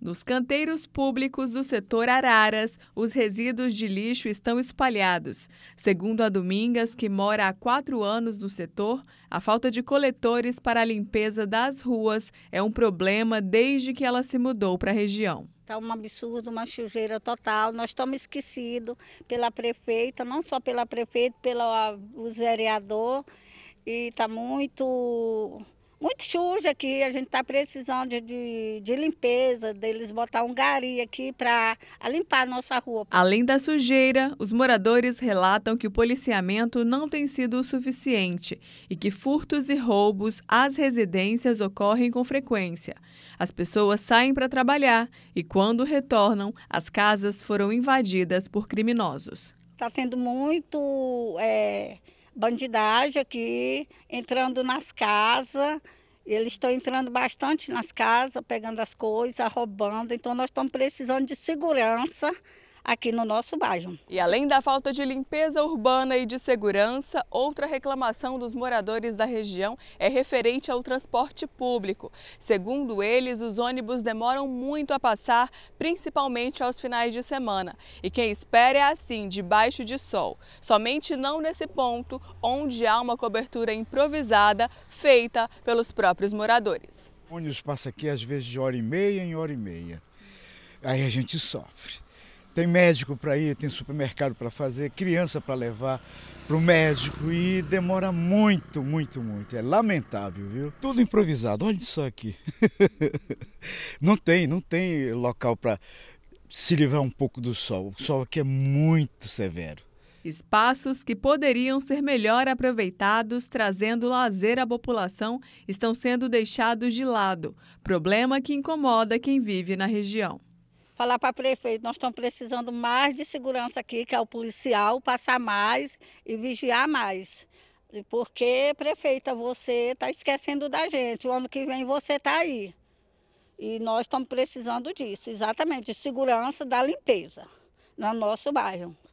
Nos canteiros públicos do setor Araras, os resíduos de lixo estão espalhados. Segundo a Domingas, que mora há quatro anos no setor, a falta de coletores para a limpeza das ruas é um problema desde que ela se mudou para a região. Está um absurdo, uma sujeira total. Nós estamos esquecidos pela prefeita, não só pela prefeita, pelo vereador. E está muito muito sujo aqui, a gente está precisando de, de, de, limpeza, deles botar um gari aqui para limpar a nossa rua. Além da sujeira, os moradores relatam que o policiamento não tem sido o suficiente e que furtos e roubos às residências ocorrem com frequência. As pessoas saem para trabalhar e, quando retornam, as casas foram invadidas por criminosos. Está tendo muito. É bandidagem aqui, entrando nas casas. Eles estão entrando bastante nas casas, pegando as coisas, roubando. Então, nós estamos precisando de segurança aqui no nosso bairro. E além da falta de limpeza urbana e de segurança, outra reclamação dos moradores da região é referente ao transporte público. Segundo eles, os ônibus demoram muito a passar, principalmente aos finais de semana. E quem espera é assim, debaixo de sol. Somente não nesse ponto, onde há uma cobertura improvisada feita pelos próprios moradores. O ônibus passa aqui às vezes de hora e meia em hora e meia. Aí a gente sofre. Tem médico para ir, tem supermercado para fazer, criança para levar para o médico e demora muito, muito, muito. É lamentável, viu? Tudo improvisado, olha isso aqui. não tem, não tem local para se livrar um pouco do sol. O sol aqui é muito severo. Espaços que poderiam ser melhor aproveitados, trazendo lazer à população, estão sendo deixados de lado, problema que incomoda quem vive na região falar para prefeito, nós estamos precisando mais de segurança aqui, que é o policial, passar mais e vigiar mais. Porque, prefeita, você está esquecendo da gente. O ano que vem você está aí. E nós estamos precisando disso, exatamente, de segurança da limpeza no nosso bairro.